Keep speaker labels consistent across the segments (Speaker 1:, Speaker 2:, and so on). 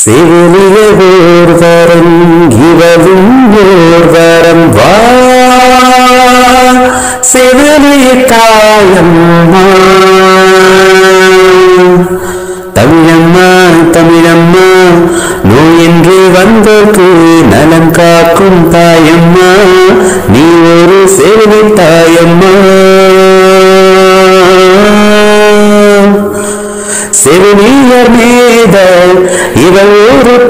Speaker 1: செவிலியோர்வரம் இவரும் ஓர்வரம் வா செவிலிய காயம்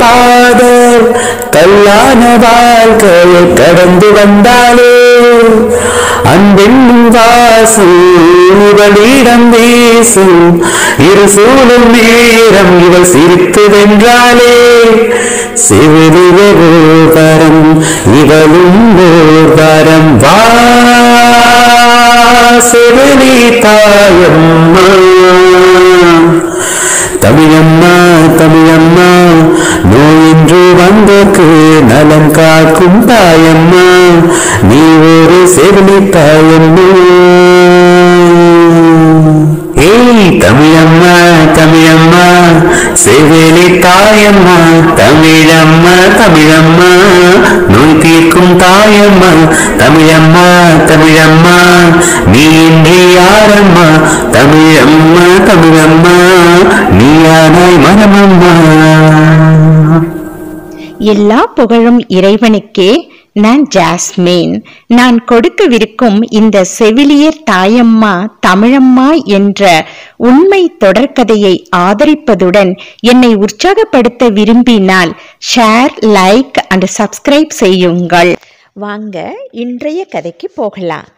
Speaker 1: பாதல் கல்லான வாழ்க்கையை கடந்து வந்தாலே அன்பின் வாசல் இவளிடம் வீசும் இரு சூழும் நேரம் இவள் சிரித்து வென்றாலே சிவிலிவரோ வரம் இவளும் வரம் வா செவிலி தாயம்மா தமிழம்மா தமிழம்மா நோயின்று வந்தக்கு நலம் காக்கும் தாயம்மா நீ ஒரு செவிலி தாயம்மா
Speaker 2: எல்லா புகழும் இறைவனுக்கே நான் ஜாஸ்மின் நான் கொடுக்கவிருக்கும் இந்த செவிலியர் தாயம்மா தமிழம்மா என்ற உண்மை தொடர்கதையை ஆதரிப்பதுடன் என்னை உற்சாகப்படுத்த விரும்பினால் ஷேர் லைக் அண்ட் சப்ஸ்கிரைப் செய்யுங்கள் வாங்க இன்றைய கதைக்கு போகலாம்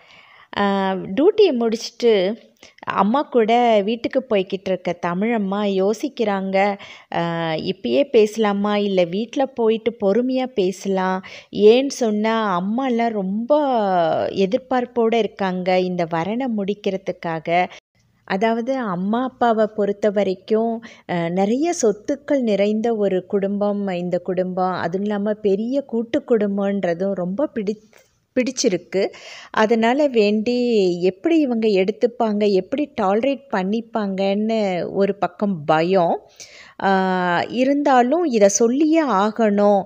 Speaker 2: டியூட்டியை முடிச்சுட்டு அம்மா கூட வீட்டுக்கு போய்கிட்டு இருக்க தமிழம்மா யோசிக்கிறாங்க இப்பயே பேசலாமா இல்லை வீட்டில் போயிட்டு பொறுமையாக பேசலாம் ஏன்னு சொன்னால் அம்மாலாம் ரொம்ப எதிர்பார்ப்போடு இருக்காங்க இந்த வரனை முடிக்கிறதுக்காக அதாவது அம்மா அப்பாவை பொறுத்த வரைக்கும் நிறைய சொத்துக்கள் நிறைந்த ஒரு குடும்பம் இந்த குடும்பம் அதுவும் இல்லாமல் பெரிய கூட்டு குடும்பன்றதும் ரொம்ப பிடி பிடிச்சிருக்கு அதனால் வேண்டி எப்படி இவங்க எடுத்துப்பாங்க எப்படி டால்ரேட் பண்ணிப்பாங்கன்னு ஒரு பக்கம் பயம் இருந்தாலும் இதை சொல்லியே ஆகணும்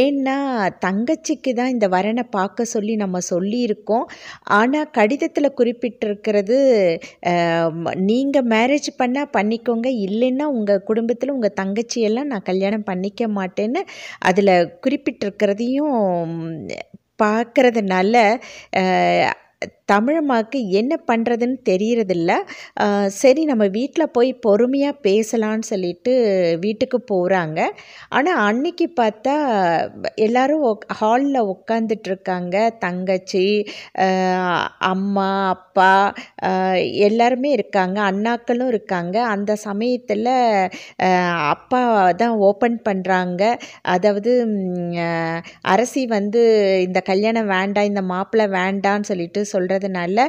Speaker 2: ஏன்னா தங்கச்சிக்கு தான் இந்த வரனை பார்க்க சொல்லி நம்ம சொல்லியிருக்கோம் ஆனால் கடிதத்தில் குறிப்பிட்டிருக்கிறது நீங்கள் மேரேஜ் பண்ணால் பண்ணிக்கோங்க இல்லைன்னா உங்கள் குடும்பத்தில் உங்கள் தங்கச்சியெல்லாம் நான் கல்யாணம் பண்ணிக்க மாட்டேன்னு அதில் குறிப்பிட்டிருக்கிறதையும் பார்க்குறதுனால தமிழம்மாவுக்கு என்ன பண்ணுறதுன்னு தெரியறதில்ல சரி நம்ம வீட்டில் போய் பொறுமையாக பேசலான்னு சொல்லிட்டு வீட்டுக்கு போகிறாங்க ஆனால் அன்னைக்கு பார்த்தா எல்லோரும் ஹாலில் உட்காந்துட்ருக்காங்க தங்கச்சி அம்மா அப்பா எல்லாருமே இருக்காங்க அண்ணாக்களும் இருக்காங்க அந்த சமயத்தில் அப்பா தான் ஓப்பன் பண்ணுறாங்க அதாவது அரசி வந்து இந்த கல்யாணம் வேண்டாம் இந்த மாப்பிள்ளை வேண்டான்னு சொல்லிட்டு சொல்கிற சொல்கிறதுனால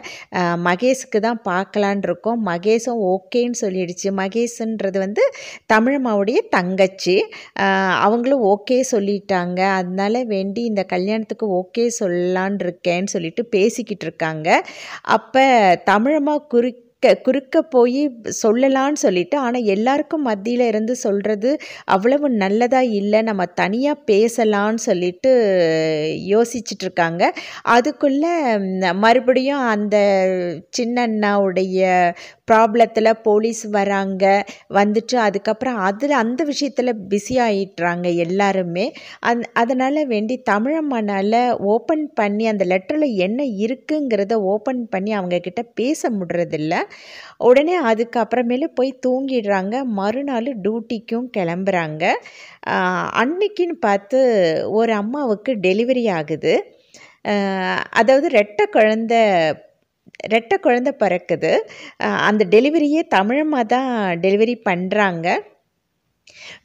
Speaker 2: மகேஷுக்கு தான் பார்க்கலான் இருக்கோம் மகேஷும் ஓகேன்னு சொல்லிடுச்சு மகேஷுன்றது வந்து தமிழம்மாவுடைய தங்கச்சி அவங்களும் ஓகே சொல்லிட்டாங்க அதனால வேண்டி இந்த கல்யாணத்துக்கு ஓகே சொல்லலான் இருக்கேன்னு சொல்லிட்டு பேசிக்கிட்டு இருக்காங்க அப்போ தமிழம்மா குறி க குறுக்க போய் சொல்லலான்னு சொல்லிட்டு ஆனால் எல்லாருக்கும் மத்தியில் இருந்து சொல்கிறது அவ்வளவு நல்லதாக இல்லை நம்ம தனியாக பேசலான்னு சொல்லிட்டு யோசிச்சிட்ருக்காங்க அதுக்குள்ளே மறுபடியும் அந்த சின்னண்ணாவுடைய ப்ராப்ளத்தில் போலீஸ் வராங்க வந்துட்டு அதுக்கப்புறம் அதில் அந்த விஷயத்தில் பிஸி ஆகிட்டுறாங்க எல்லாருமே அந் அதனால் வேண்டி தமிழம்மானால் ஓப்பன் பண்ணி அந்த லெட்டரில் என்ன இருக்குங்கிறத ஓப்பன் பண்ணி அவங்கக்கிட்ட பேச முடுறதில்லை உடனே அதுக்கப்புறமேலு போய் தூங்கிடுறாங்க மறுநாள் டியூட்டிக்கும் கிளம்புறாங்க அன்னைக்குன்னு பார்த்து ஒரு அம்மாவுக்கு டெலிவரி ஆகுது அதாவது ரெட்டை குழந்த ரெட்டை குழந்த பிறக்குது அந்த டெலிவரியே தமிழமாக தான் டெலிவரி பண்ணுறாங்க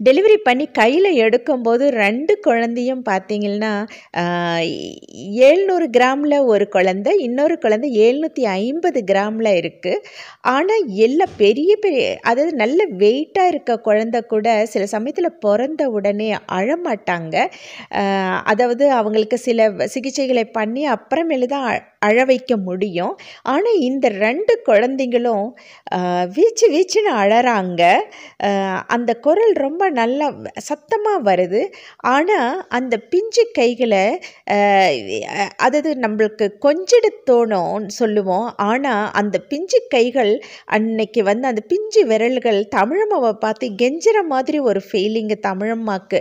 Speaker 2: டெலிவரி பண்ணி கையில் எடுக்கும்போது ரெண்டு குழந்தையும் பார்த்தீங்கன்னா ஏழ்நூறு கிராமில் ஒரு குழந்தை இன்னொரு குழந்தை ஏழ்நூற்றி ஐம்பது கிராமில் இருக்குது ஆனால் எல்லாம் பெரிய பெரிய அதாவது நல்ல வெயிட்டாக இருக்க குழந்தை கூட சில சமயத்தில் பிறந்த உடனே அழமாட்டாங்க அதாவது அவங்களுக்கு சில சிகிச்சைகளை பண்ணி அப்புறமேலு தான் அழ வைக்க முடியும் ஆனால் இந்த ரெண்டு குழந்தைங்களும் வீச்சு வீச்சுன்னு அழறாங்க அந்த குரல் ரொம்ப ரொம்ப நல்லா சத்தமாக வருது ஆனால் அந்த பிஞ்சு கைகளை அதாவது நம்மளுக்கு கொஞ்சிட தோணும்னு சொல்லுவோம் ஆனால் அந்த பிஞ்சு கைகள் அன்னைக்கு வந்து அந்த பிஞ்சு விரல்கள் தமிழம்மாவை பார்த்து கெஞ்சுற மாதிரி ஒரு ஃபீலிங்கு தமிழம்மாவுக்கு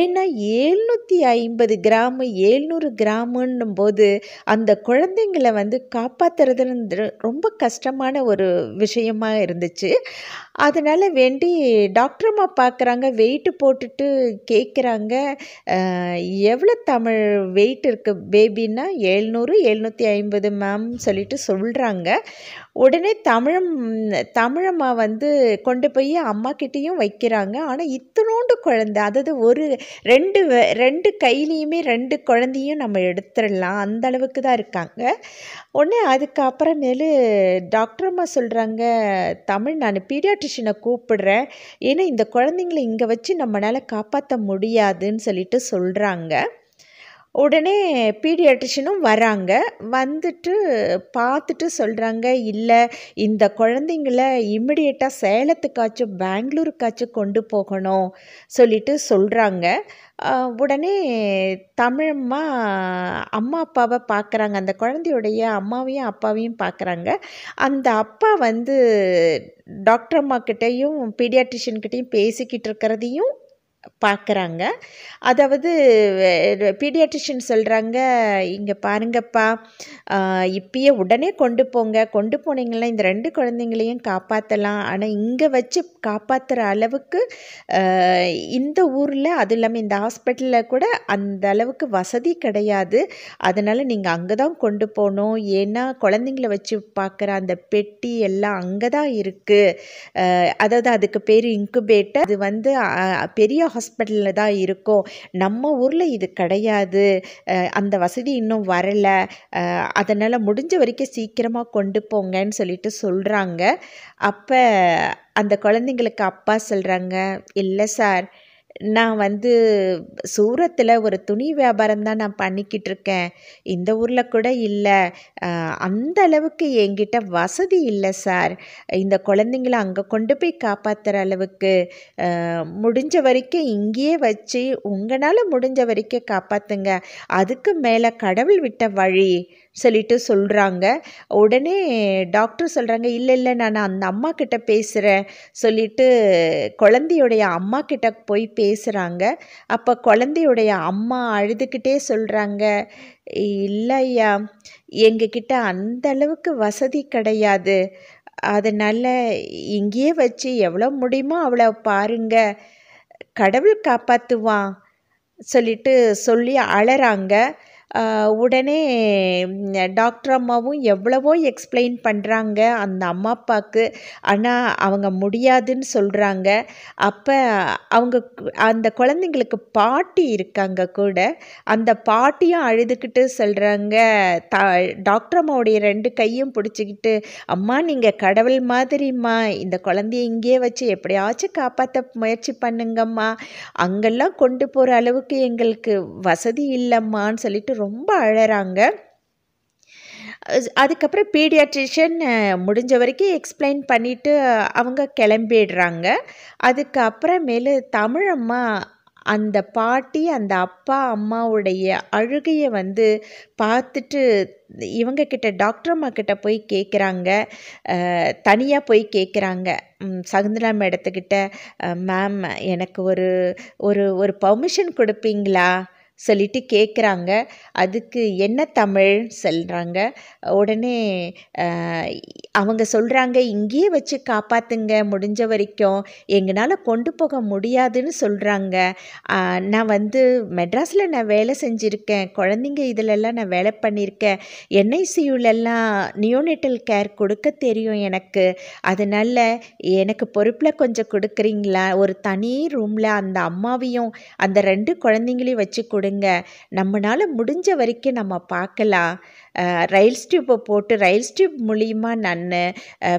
Speaker 2: ஏன்னா ஏழ்நூற்றி ஐம்பது கிராமு ஏழ்நூறு கிராமுன்னும் போது அந்த குழந்தைங்களை வந்து காப்பாற்றுறதுன்னு ரொம்ப கஷ்டமான ஒரு விஷயமாக இருந்துச்சு அதனால் வேண்டி டாக்டர்மா பார்க்குற சொல்கிறாங்க வெயிட்டு போட்டுட்டு கேட்குறாங்க எவ்வளோ தமிழ் வெயிட் இருக்குது பேபின்னா எழுநூறு எழுநூற்றி ஐம்பது மேம் சொல்லிட்டு சொல்கிறாங்க உடனே தமிழம் தமிழம்மா வந்து கொண்டு போய் அம்மாக்கிட்டேயும் வைக்கிறாங்க ஆனால் இத்தனோண்டு குழந்த அதாவது ஒரு ரெண்டு ரெண்டு கையிலையுமே ரெண்டு குழந்தையும் நம்ம எடுத்துடலாம் அந்த அளவுக்கு தான் இருக்காங்க உடனே அதுக்கப்புறமேலு டாக்டர் அம்மா சொல்கிறாங்க தமிழ் நான் பீடியாட்ரிஷியனை கூப்பிடுறேன் ஏன்னா இந்த குழந்தைங்கள இங்கே வச்சு நம்மளால் காப்பாற்ற முடியாதுன்னு சொல்லிட்டு சொல்கிறாங்க உடனே பீடியாட்ரிஷனும் வராங்க வந்துட்டு பார்த்துட்டு சொல்கிறாங்க இல்லை இந்த குழந்தைங்கள இம்மிடியட்டாக சேலத்துக்காச்சும் பெங்களூருக்காச்சும் கொண்டு போகணும் சொல்லிட்டு சொல்கிறாங்க உடனே தமிழம்மா அம்மா அப்பாவை பார்க்குறாங்க அந்த குழந்தையுடைய அம்மாவையும் அப்பாவையும் பார்க்குறாங்க அந்த அப்பா வந்து டாக்டர் அம்மாக்கிட்டேயும் பீடியாட்ரிஷியன்கிட்டையும் பேசிக்கிட்டு இருக்கிறதையும் பார்க்குறாங்க அதாவது பீடியாட்ரிஷியன் சொல்கிறாங்க இங்கே பாருங்கப்பா இப்பயே உடனே கொண்டு போங்க கொண்டு போனீங்கன்னா இந்த ரெண்டு குழந்தைங்களையும் காப்பாற்றலாம் ஆனால் இங்கே வச்சு காப்பாற்றுற அளவுக்கு இந்த ஊரில் அதுவும் இல்லாமல் இந்த ஹாஸ்பிட்டலில் கூட அந்த அளவுக்கு வசதி கிடையாது அதனால் நீங்கள் அங்கே தான் கொண்டு போகணும் ஏன்னா குழந்தைங்கள வச்சு பார்க்குற அந்த பெட்டி எல்லாம் அங்கே தான் இருக்குது அதாவது அதுக்கு பேர் இன்குபேட்டர் அது வந்து பெரிய ஹாஸ்பிட்டலில் தான் இருக்கும் நம்ம ஊரில் இது கிடையாது அந்த வசதி இன்னும் வரலை அதனால் முடிஞ்ச வரைக்கும் சீக்கிரமாக கொண்டு போங்கன்னு சொல்லிட்டு சொல்கிறாங்க அப்போ அந்த குழந்தைங்களுக்கு அப்பா சொல்கிறாங்க இல்லை சார் நான் வந்து சூரத்தில் ஒரு துணி வியாபாரம் தான் நான் பண்ணிக்கிட்டு இருக்கேன் இந்த ஊரில் கூட இல்லை அந்த அளவுக்கு என்கிட்ட வசதி இல்லை சார் இந்த குழந்தைங்கள அங்கே கொண்டு போய் காப்பாற்றுற அளவுக்கு முடிஞ்ச வரைக்கும் இங்கேயே வச்சு உங்களால் முடிஞ்ச வரைக்கும் காப்பாற்றுங்க அதுக்கு மேலே கடவுள் விட்ட வழி சொல்லிட்டு சொல்கிறாங்க உடனே டாக்டர் சொல்கிறாங்க இல்லை இல்லை நான் அந்த அம்மா கிட்ட பேசுகிறேன் சொல்லிட்டு குழந்தையுடைய அம்மா கிட்ட போய் பேசுகிறாங்க அப்போ குழந்தையுடைய அம்மா அழுதுகிட்டே சொல்கிறாங்க இல்லையா எங்ககிட்ட அந்த அளவுக்கு வசதி கிடையாது அதனால் இங்கேயே வச்சு எவ்வளோ முடியுமோ அவ்வளோ பாருங்க கடவுள் காப்பாற்றுவான் சொல்லிட்டு சொல்லி அழறாங்க உடனே டாக்டர் அம்மாவும் எவ்வளவோ எக்ஸ்பிளைன் பண்ணுறாங்க அந்த அம்மா அப்பாவுக்கு ஆனால் அவங்க முடியாதுன்னு சொல்கிறாங்க அப்போ அவங்க அந்த குழந்தைங்களுக்கு பாட்டி இருக்காங்க கூட அந்த பாட்டியும் அழுதுகிட்டு சொல்கிறாங்க த டாக்டர் அம்மாவுடைய ரெண்டு கையும் பிடிச்சிக்கிட்டு அம்மா நீங்கள் கடவுள் மாதிரிம்மா இந்த குழந்தைய இங்கேயே வச்சு எப்படியாச்சும் காப்பாற்ற முயற்சி பண்ணுங்கம்மா அங்கெல்லாம் கொண்டு போகிற அளவுக்கு எங்களுக்கு வசதி இல்லைம்மான்னு சொல்லிட்டு ரொம்ப அழகிறாங்க அதுக்கப்புறம் பீடியாட்ரிஷியன் முடிஞ்ச வரைக்கும் எக்ஸ்பிளைன் பண்ணிவிட்டு அவங்க கிளம்பிடுறாங்க அதுக்கப்புறமேலு தமிழம்மா அந்த பாட்டி அந்த அப்பா அம்மாவுடைய அழுகையை வந்து பார்த்துட்டு இவங்கக்கிட்ட டாக்டர் அம்மா கிட்ட போய் கேட்குறாங்க தனியாக போய் கேட்குறாங்க சகுந்தலா மேடத்துக்கிட்ட மேம் எனக்கு ஒரு ஒரு ஒரு பர்மிஷன் கொடுப்பீங்களா சொல்லிட்டு கேட்குறாங்க அதுக்கு என்ன தமிழ் சொல்கிறாங்க உடனே அவங்க சொல்கிறாங்க இங்கேயே வச்சு காப்பாற்றுங்க முடிஞ்ச வரைக்கும் எங்களால் கொண்டு போக முடியாதுன்னு சொல்கிறாங்க நான் வந்து மெட்ராஸில் நான் வேலை செஞ்சுருக்கேன் குழந்தைங்க இதிலெல்லாம் நான் வேலை பண்ணியிருக்கேன் என்ஐசியூலெல்லாம் நியோனேட்டல் கேர் கொடுக்க தெரியும் எனக்கு அதனால் எனக்கு பொறுப்பில் கொஞ்சம் கொடுக்குறீங்களா ஒரு தனி ரூமில் அந்த அம்மாவையும் அந்த ரெண்டு குழந்தைங்களையும் வச்சு கொடுங்க பாருங்க நம்மளால் முடிஞ்ச வரைக்கும் நம்ம பார்க்கலாம் ரயில் ஸ்டூப்பை போட்டு ரயில் ஸ்டூப் மூலிமா நான்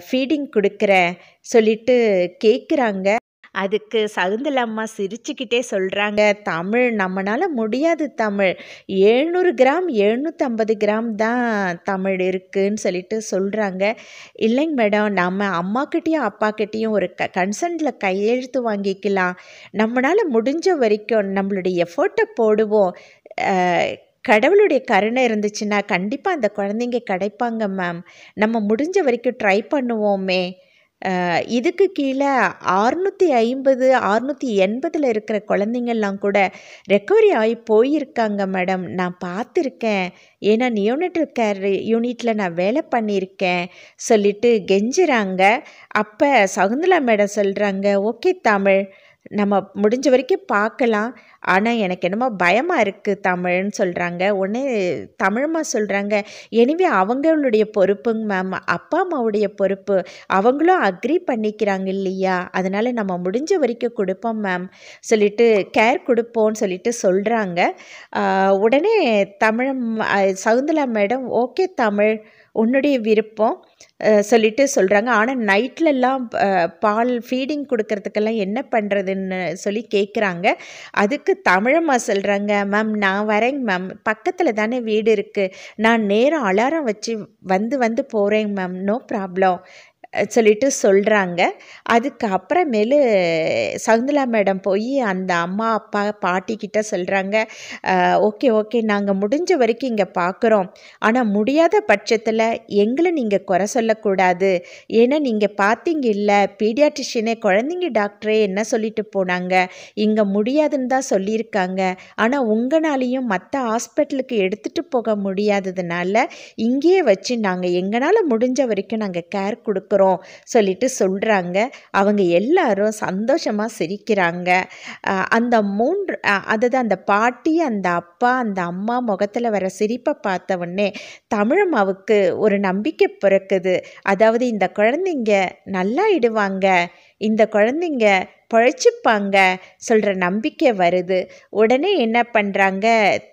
Speaker 2: ஃபீடிங் கொடுக்குறேன் சொல்லிட்டு கேட்குறாங்க அதுக்கு சகுந்தலம்மா சிரிச்சுக்கிட்டே சொல்கிறாங்க தமிழ் நம்மளால் முடியாது தமிழ் எழுநூறு கிராம் எழுநூற்றம்பது கிராம் தான் தமிழ் இருக்குதுன்னு சொல்லிட்டு சொல்கிறாங்க இல்லைங்க மேடம் நம்ம அம்மாக்கிட்டேயும் அப்பாக்கிட்டேயும் ஒரு க கன்சன்டில் கையெழுத்து வாங்கிக்கலாம் நம்மளால் முடிஞ்ச வரைக்கும் நம்மளுடைய எஃபோர்ட்டை போடுவோம் கடவுளுடைய கருணை இருந்துச்சுன்னா கண்டிப்பாக அந்த குழந்தைங்க கிடைப்பாங்க மேம் நம்ம முடிஞ்ச வரைக்கும் ட்ரை பண்ணுவோமே இதுக்கு கீழே ஆறுநூற்றி ஐம்பது ஆறுநூற்றி எண்பதில் இருக்கிற குழந்தைங்கள்லாம் கூட ரெக்கவரி ஆகி போயிருக்காங்க மேடம் நான் பார்த்துருக்கேன் ஏன்னா நியோனட்டல் கேர் யூனிட்டில் நான் வேலை பண்ணியிருக்கேன் சொல்லிட்டு கெஞ்சுறாங்க அப்போ சகுந்தலா மேடம் சொல்கிறாங்க ஓகே தமிழ் நம்ம முடிஞ்ச வரைக்கும் பார்க்கலாம் ஆனால் எனக்கு என்னமோ பயமாக இருக்குது தமிழ்னு சொல்கிறாங்க உடனே தமிழ்மா சொல்கிறாங்க எனிவே அவங்களுடைய பொறுப்புங்க மேம் அப்பா அம்மாவுடைய பொறுப்பு அவங்களும் அக்ரி பண்ணிக்கிறாங்க இல்லையா அதனால் நம்ம முடிஞ்ச வரைக்கும் கொடுப்போம் மேம் சொல்லிட்டு கேர் கொடுப்போம்னு சொல்லிட்டு சொல்கிறாங்க உடனே தமிழம் சகுந்தலா மேடம் ஓகே தமிழ் உன்னுடைய விருப்பம் சொல்லிட்டு சொல்கிறாங்க ஆனால் நைட்லெலாம் பால் ஃபீடிங் கொடுக்கறதுக்கெல்லாம் என்ன பண்ணுறதுன்னு சொல்லி கேட்குறாங்க அதுக்கு எதுக்கு தமிழம்மா சொல்கிறாங்க மேம் நான் வரேங்க மேம் பக்கத்தில் தானே வீடு இருக்குது நான் நேரம் அலாரம் வச்சு வந்து வந்து போகிறேங்க மேம் நோ ப்ராப்ளம் சொல்லிட்டு சொல்கிறாங்க அதுக்கப்புறமேலு சகுந்தலா மேடம் போய் அந்த அம்மா அப்பா பாட்டிக்கிட்ட சொல்கிறாங்க ஓகே ஓகே நாங்கள் முடிஞ்ச வரைக்கும் இங்கே பார்க்குறோம் ஆனால் முடியாத பட்சத்தில் எங்களை நீங்கள் குறை சொல்லக்கூடாது ஏன்னா நீங்கள் பார்த்தீங்க இல்லை பீடியாட்ரிஷியனே குழந்தைங்க டாக்டரே என்ன சொல்லிட்டு போனாங்க இங்கே முடியாதுன்னு தான் சொல்லியிருக்காங்க ஆனால் உங்களாலையும் மற்ற ஹாஸ்பிட்டலுக்கு எடுத்துகிட்டு போக முடியாததுனால இங்கேயே வச்சு நாங்கள் எங்களால் முடிஞ்ச வரைக்கும் நாங்கள் கேர் கொடுக்குறோம் போகிறோம் சொல்லிட்டு சொல்கிறாங்க அவங்க எல்லாரும் சந்தோஷமாக சிரிக்கிறாங்க அந்த மூன்று அதாவது அந்த பாட்டி அந்த அப்பா அந்த அம்மா முகத்தில் வர சிரிப்பை பார்த்த உடனே தமிழம்மாவுக்கு ஒரு நம்பிக்கை பிறக்குது அதாவது இந்த குழந்தைங்க நல்லா இடுவாங்க இந்த குழந்தைங்க பழைச்சிப்பாங்க சொல்கிற நம்பிக்கை வருது உடனே என்ன பண்ணுறாங்க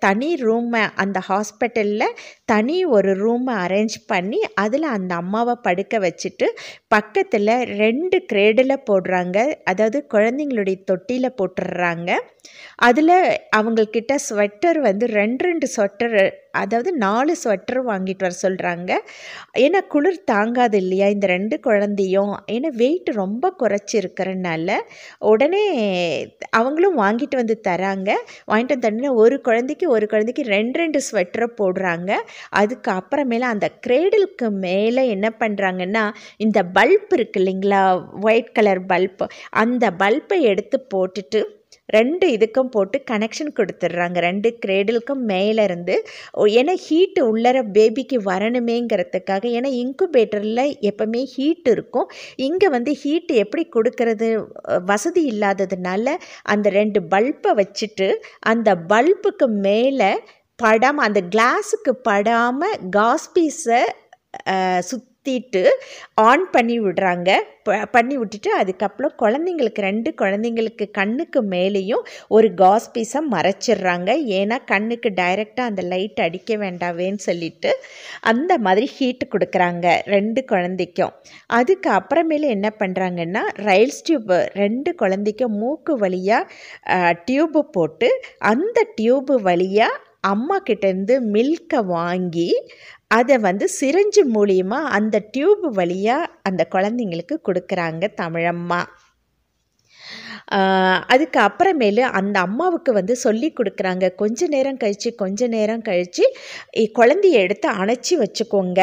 Speaker 2: தனி ரூமை அந்த ஹாஸ்பிட்டலில் தனி ஒரு ரூமை அரேஞ்ச் பண்ணி அதில் அந்த அம்மாவை படுக்க வச்சுட்டு பக்கத்தில் ரெண்டு கிரேடில் போடுறாங்க அதாவது குழந்தைங்களுடைய தொட்டியில் போட்டுடுறாங்க அதில் அவங்கக்கிட்ட ஸ்வெட்டர் வந்து ரெண்டு ரெண்டு ஸ்வெட்டர் அதாவது நாலு ஸ்வெட்டர் வாங்கிட்டு வர சொல்கிறாங்க ஏன்னா குளிர் தாங்காது இல்லையா இந்த ரெண்டு குழந்தையும் ஏன்னா வெயிட் ரொம்ப இருக்கிறனால உடனே அவங்களும் வாங்கிட்டு வந்து தராங்க வாங்கிட்டு வந்து தண்ணி ஒரு குழந்தைக்கு ஒரு குழந்தைக்கு ரெண்டு ரெண்டு ஸ்வெட்டரை போடுறாங்க அதுக்கு அப்புறமேல அந்த கிரேடலுக்கு மேலே என்ன பண்ணுறாங்கன்னா இந்த பல்ப் இருக்குது இல்லைங்களா ஒயிட் கலர் பல்ப் அந்த பல்பை எடுத்து போட்டுட்டு ரெண்டு இதுக்கும் போட்டு கனெக்ஷன் கொடுத்துட்றாங்க ரெண்டு கிரேடிலுக்கும் மேலேருந்து ஏன்னா ஹீட்டு உள்ளர பேபிக்கு வரணுமேங்கிறதுக்காக ஏன்னா இன்குபேட்டரில் எப்போவுமே ஹீட் இருக்கும் இங்கே வந்து ஹீட்டு எப்படி கொடுக்கறது வசதி இல்லாததுனால அந்த ரெண்டு பல்பை வச்சுட்டு அந்த பல்புக்கு மேலே படாமல் அந்த கிளாஸுக்கு படாமல் காஸ்பீஸை சுத் சுற்றிட்டு ஆன் பண்ணி விடுறாங்க பண்ணி விட்டுட்டு அதுக்கப்புறம் குழந்தைங்களுக்கு ரெண்டு குழந்தைங்களுக்கு கண்ணுக்கு மேலேயும் ஒரு காஸ் பீஸை மறைச்சிடுறாங்க ஏன்னா கண்ணுக்கு டைரெக்டாக அந்த லைட் அடிக்க வேண்டாவேன்னு சொல்லிட்டு அந்த மாதிரி ஹீட்டு கொடுக்குறாங்க ரெண்டு குழந்தைக்கும் அதுக்கு அப்புறமேல என்ன பண்ணுறாங்கன்னா ரயில்ஸ் டியூப் ரெண்டு குழந்தைக்கும் மூக்கு வழியாக டியூப்பு போட்டு அந்த டியூப்பு வழியாக அம்மா கிட்டேருந்து மில்க்கை வாங்கி அதை வந்து சிரிஞ்சு மூலியமாக அந்த டியூப் வழியாக அந்த குழந்தைங்களுக்கு கொடுக்குறாங்க தமிழம்மா அதுக்கு அப்புறமேலு அந்த அம்மாவுக்கு வந்து சொல்லி கொடுக்குறாங்க கொஞ்ச நேரம் கழித்து கொஞ்ச நேரம் கழித்து குழந்தைய எடுத்து அணைச்சி வச்சுக்கோங்க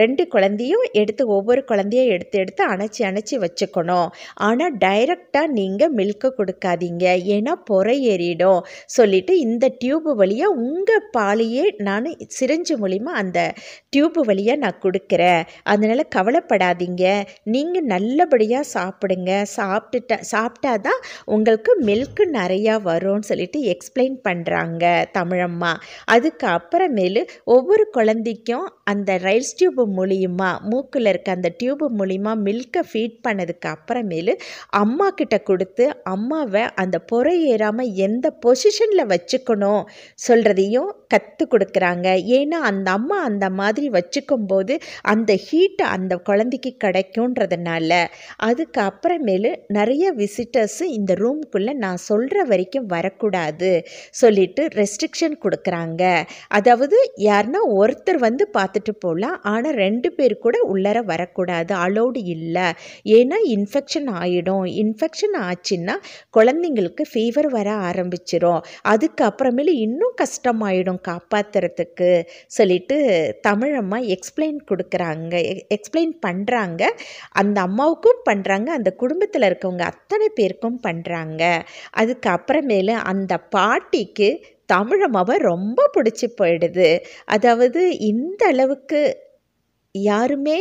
Speaker 2: ரெண்டு குழந்தையும் எடுத்து ஒவ்வொரு குழந்தையும் எடுத்து எடுத்து அணைச்சி அணைச்சி வச்சுக்கணும் ஆனால் டைரெக்டாக நீங்கள் மில்க்கை கொடுக்காதீங்க ஏன்னா பொறை ஏறிடும் சொல்லிவிட்டு இந்த டியூப்பு வழியாக உங்கள் பாலையே நான் சிரிஞ்சு மூலிமா அந்த டியூப்பு வழியாக நான் கொடுக்குறேன் அதனால் கவலைப்படாதீங்க நீங்கள் நல்லபடியாக சாப்பிடுங்க சாப்பிட்டுட்டா சாப்பிட்டா தான் உங்களுக்கு மில்க்கு நிறையா வரும்னு சொல்லிட்டு எக்ஸ்பிளைன் பண்ணுறாங்க தமிழம்மா அதுக்கு அப்புறமேலு ஒவ்வொரு குழந்தைக்கும் அந்த ரைல்ஸ் டியூப் மூலியமாக மூக்கில் இருக்க அந்த டியூபு மூலிமா மில்கை ஃபீட் பண்ணதுக்கு அப்புறமேலு அம்மா கிட்ட கொடுத்து அம்மாவை அந்த பொறை ஏறாமல் எந்த பொசிஷனில் வச்சுக்கணும் சொல்கிறதையும் கற்றுக் கொடுக்குறாங்க ஏன்னா அந்த அம்மா அந்த மாதிரி வச்சுக்கும் போது அந்த ஹீட்டு அந்த குழந்தைக்கு கிடைக்கும்ன்றதுனால அதுக்கப்புறமேலு நிறைய விசிட்டர்ஸு இந்த ரூம்குள்ளே நான் சொல்கிற வரைக்கும் வரக்கூடாது சொல்லிட்டு ரெஸ்ட்ரிக்ஷன் கொடுக்குறாங்க அதாவது யாருன்னா ஒருத்தர் வந்து பார்த்துட்டு போகலாம் ஆனால் ரெண்டு பேர் கூட உள்ளார வரக்கூடாது அலோடு இல்லை ஏன்னா இன்ஃபெக்ஷன் ஆகிடும் இன்ஃபெக்ஷன் ஆச்சுன்னா குழந்தைங்களுக்கு ஃபீவர் வர ஆரம்பிச்சிடும் அதுக்கப்புறமேலு இன்னும் கஷ்டமாயிடும் குடும்பம் காப்பாற்றுறதுக்கு சொல்லிட்டு தமிழம்மா எக்ஸ்பிளைன் கொடுக்குறாங்க எக்ஸ்பிளைன் பண்ணுறாங்க அந்த அம்மாவுக்கும் பண்ணுறாங்க அந்த குடும்பத்தில் இருக்கவங்க அத்தனை பேருக்கும் பண்ணுறாங்க அதுக்கப்புறமேலு அந்த பாட்டிக்கு தமிழம்மாவை ரொம்ப பிடிச்சி போயிடுது அதாவது இந்த அளவுக்கு யாருமே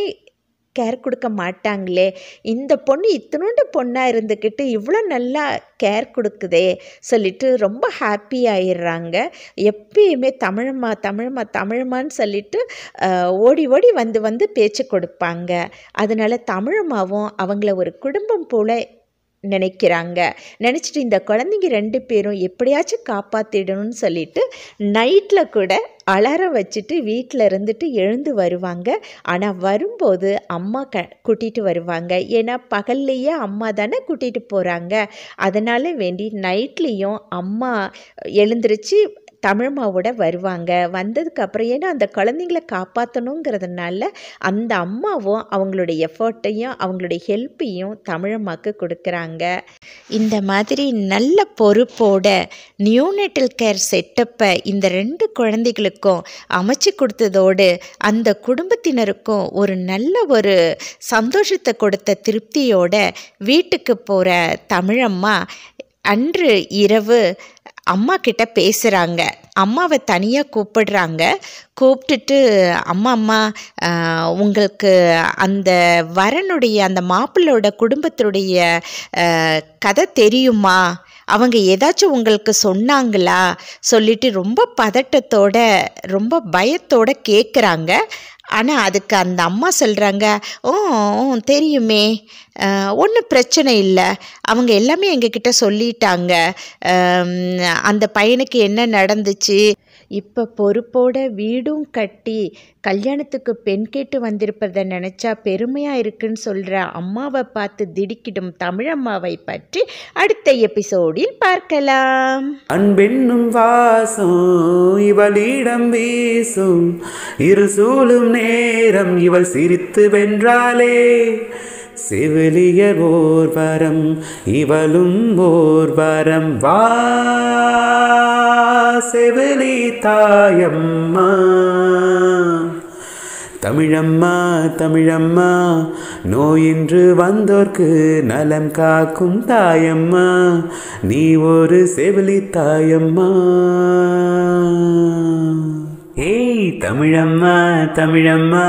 Speaker 2: கேர் கொடுக்க மாட்டாங்களே இந்த பொண்ணு இத்தனோண்டு பொண்ணாக இருந்துக்கிட்டு இவ்வளோ நல்லா கேர் கொடுக்குதே சொல்லிட்டு ரொம்ப ஹாப்பி ஆயிடுறாங்க எப்பயுமே தமிழம்மா தமிழம்மா தமிழம்மான்னு சொல்லிட்டு ஓடி ஓடி வந்து வந்து பேச்சு கொடுப்பாங்க அதனால் தமிழம்மாவும் அவங்கள ஒரு குடும்பம் போல் நினைக்கிறாங்க நினச்சிட்டு இந்த குழந்தைங்க ரெண்டு பேரும் எப்படியாச்சும் காப்பாற்றிடணும்னு சொல்லிட்டு நைட்டில் கூட அலாரம் வச்சுட்டு வீட்டில் இருந்துட்டு எழுந்து வருவாங்க ஆனால் வரும்போது அம்மா க கூட்டிகிட்டு வருவாங்க ஏன்னா பகல்லையே அம்மா தானே கூட்டிகிட்டு போகிறாங்க அதனால் வேண்டி நைட்லேயும் அம்மா எழுந்திரிச்சு தமிழ்மாவோட வருவாங்க வந்ததுக்கப்புறம் ஏன்னா அந்த குழந்தைங்கள காப்பாற்றணுங்கிறதுனால அந்த அம்மாவும் அவங்களுடைய எஃபர்ட்டையும் அவங்களுடைய ஹெல்ப்பையும் தமிழம்மாவுக்கு கொடுக்குறாங்க இந்த மாதிரி நல்ல பொறுப்போட நியூனட்டல் கேர் செட்டப்பை இந்த ரெண்டு குழந்தைகளுக்கும் அமைச்சு கொடுத்ததோடு அந்த குடும்பத்தினருக்கும் ஒரு நல்ல ஒரு சந்தோஷத்தை கொடுத்த திருப்தியோட வீட்டுக்கு போகிற தமிழம்மா அன்று இரவு அம்மா கிட்ட பேசுகிறாங்க அம்மாவை தனியாக கூப்பிடுறாங்க கூப்பிட்டுட்டு அம்மா அம்மா உங்களுக்கு அந்த வரனுடைய அந்த மாப்பிள்ளோட குடும்பத்துடைய கதை தெரியுமா அவங்க ஏதாச்சும் உங்களுக்கு சொன்னாங்களா சொல்லிட்டு ரொம்ப பதட்டத்தோட ரொம்ப பயத்தோட கேட்குறாங்க ஆனால் அதுக்கு அந்த அம்மா சொல்கிறாங்க ஓ தெரியுமே ஒன்றும் பிரச்சனை இல்லை அவங்க எல்லாமே எங்ககிட்ட சொல்லிட்டாங்க அந்த பையனுக்கு என்ன நடந்துச்சு இப்போ பொறுப்போட வீடும் கட்டி கல்யாணத்துக்கு பெண் கேட்டு வந்திருப்பதை நினச்சா பெருமையாக இருக்குன்னு சொல்கிற அம்மாவை பார்த்து திடுக்கிடும் தமிழம்மாவை பற்றி அடுத்த எபிசோடில் பார்க்கலாம்
Speaker 1: அன்பெண்ணும் வாசம் இவளிடம் வீசும் இரு சூழும் நேரம் இவள் சிரித்து வென்றாலே செவிலியர் ஓர்வரம் இவளும் ஓர்வரம் வா செவிலி தாயம்மா தமிழம்மா தமிழம்மா நோயின்று வந்தோர்க்கு நலம் காக்கும் தாயம்மா நீ ஒரு செவிலி தாயம்மா ஏய் தமிழம்மா தமிழம்மா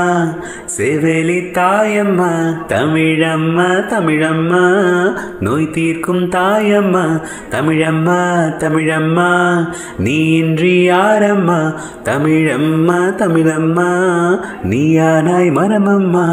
Speaker 1: செவலி தாயம்மா தமிழம்மா தமிழம்மா நோய் தீர்க்கும் தாயம்மா தமிழம்மா தமிழம்மா நீ இன்றி யாரம்மா தமிழம்மா தமிழம்மா நீயானாய் மரமம்மா